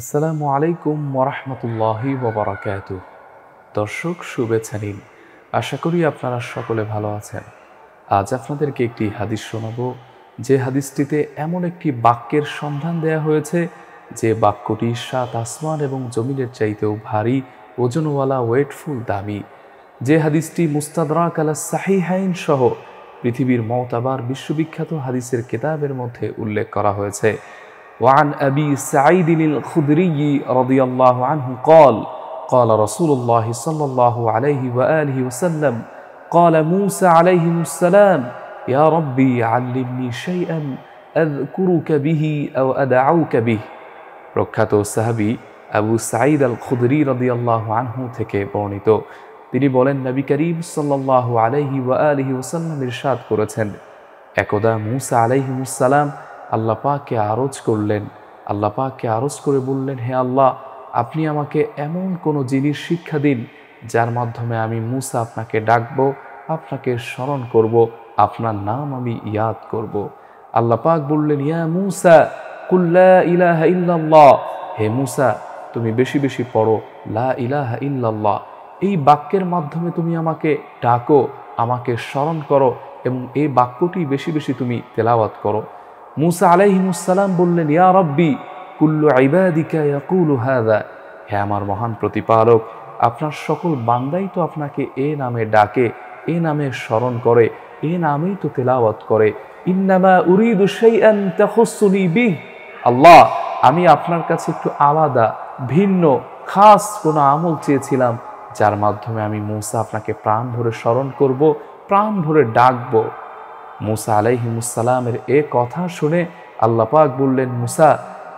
আসসালামু আলাইকুম ওরহমতুল্লাহি ওবরাকাত দর্শক শুভেচ্ছা নিন আশা করি আপনারা সকলে ভালো আছেন আজ আপনাদেরকে একটি হাদিস শোনাব যে হাদিসটিতে এমন একটি বাক্যের সন্ধান দেয়া হয়েছে যে বাক্যটি সাত আসমান এবং জমিনের চাইতেও ভারী ওজনওয়ালা ওয়েটফুল দামি যে হাদিসটি মুস্তাদরাক কালা সাহিহাইন সহ পৃথিবীর মতাবার বিশ্ববিখ্যাত হাদিসের কেতাবের মধ্যে উল্লেখ করা হয়েছে وعن أبي سعيد الخدري رضي الله عنه قال قال رسول الله صلى الله عليه وآله وسلم قال موسى عليه السلام يا ربي علمني شيئا أذكرك به أو أدعوك به ركاته السهبي أبو سعيد الخدري رضي الله عنه থেকে বর্ণিত তিনি বলেন নবী করিম সাল্লাল্লাহু আলাইহি ওয়া আলিহি ওয়াসাল্লাম ইরশাদ করেছেন একদা মুসা সালাম আল্লাহ পাকে আরজ করলেন আল্লাহ পাকে আরজ করে বললেন হে আল্লাহ আপনি আমাকে এমন কোনো জিনিস শিক্ষা দিন যার মাধ্যমে আমি মুসা আপনাকে ডাকব আপনাকে স্মরণ করব আপনার নাম আমি ইয়াদ করব আল্লাহ পাক বললেন ইয়া মুসা কুল্লা ইলাহা ইল্লাল্লাহ হে মুসা তুমি বেশি বেশি পড়ো লা ইলাহ ইল্লাল্লাহ এই বাক্যের মাধ্যমে তুমি আমাকে ডাকো আমাকে স্মরণ করো এবং এই বাক্যটি বেশি বেশি তুমি তেলাওয়াত করো মুসা আলাইহিমুসালাম বললেন ইয়া রব্বি কুল্লু আইবাদিকা ইয়াকুলু হাদা হ্যাঁ আমার মহান প্রতিপালক আপনার সকল বান্দাই তো আপনাকে এ নামে ডাকে এ নামে স্মরণ করে এ নামেই তো তেলাওয়াত করে ইন্নামা উরিদু শাইআন তাখাসসুনি বিহ আল্লাহ আমি আপনার কাছে একটু আলাদা ভিন্ন খাস কোনো আমল চেয়েছিলাম যার মাধ্যমে আমি মূসা আপনাকে প্রাণ ভরে স্মরণ করব প্রাণ ভরে ডাকবো মুসা আলাইহিমুসালামের এ কথা শুনে আল্লাপাক বললেন মুসা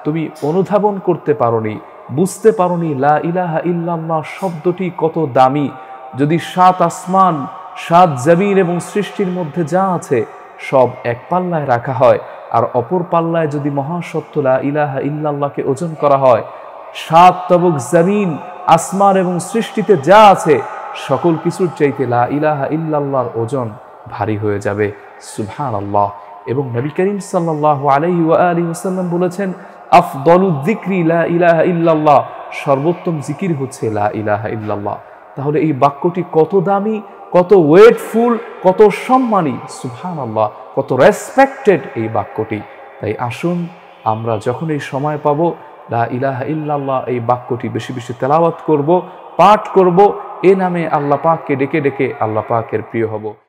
তুমি অনুধাবন করতে পারি বুঝতে পারি লা ইলাহা ইল্লাল্লাহ শব্দটি কত দামি যদি সাত আসমান সাত জমিন এবং সৃষ্টির মধ্যে যা আছে সব এক পাল্লায় রাখা হয় আর অপর পাল্লায় যদি মহাসত্য লা ইলাহা ইল্লাল্লাহকে ওজন করা হয় সাত তবক জমিন আসমান এবং সৃষ্টিতে যা আছে সকল কিছুর চাইতে লা ইলাহা ইল্লাল্লাহর ওজন ভারী হয়ে যাবে সুবহান আল্লাহ এবং নবী করিম সাল্লাহ বলেছেন আফদলুদ্দিক্রি সর্বোত্তম জিকির হচ্ছে ইল্লাল্লাহ তাহলে এই বাক্যটি কত দামি কত ওয়েটফুল কত সম্মানী সুহান আল্লাহ কত রেসপেক্টেড এই বাক্যটি তাই আসুন আমরা যখন এই সময় পাব লা ইলাহা ইল্লাল্লাহ এই বাক্যটি বেশি বেশি তেলাওয়াত করব পাঠ করব এ নামে আল্লাপাককে ডেকে ডেকে আল্লাপাকের প্রিয় হব